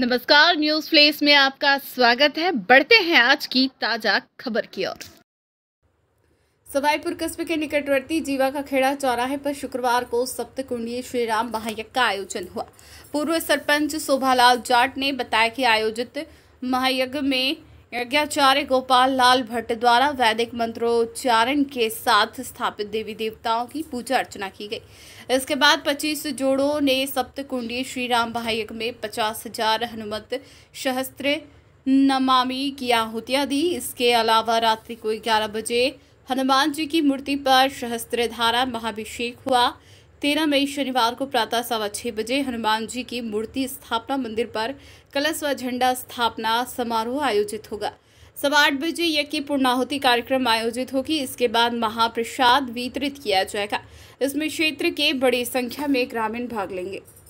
नमस्कार news place में आपका स्वागत है बढ़ते हैं आज की ताजा खबर की ओर सवाईपुर कस्बे के निकटवर्ती जीवा का खेड़ा चौराहे पर शुक्रवार को सप्तकुंडीय श्री राम महायज्ञ का आयोजन हुआ पूर्व सरपंच शोभालाल जाट ने बताया कि आयोजित महायज्ञ में यज्ञाचार्य गोपाल लाल भट्ट द्वारा वैदिक मंत्रोच्चारण के साथ स्थापित देवी देवताओं की पूजा अर्चना की गई इसके बाद 25 जोड़ों ने सप्तकुंडी श्री राम महायज्ञ में पचास हजार हनुमत सहस्त्र नमामि की आहुतियाँ दी इसके अलावा रात्रि को ग्यारह बजे हनुमान जी की मूर्ति पर सहस्त्र धारा महाभिषेक हुआ तेरह मई शनिवार को प्रातः सवा छः बजे हनुमान जी की मूर्ति स्थापना मंदिर पर कलश व झंडा स्थापना समारोह आयोजित होगा सवा आठ बजे यज्ञ पूर्णाहुति कार्यक्रम आयोजित होगी इसके बाद महाप्रसाद वितरित किया जाएगा इसमें क्षेत्र के बड़ी संख्या में ग्रामीण भाग लेंगे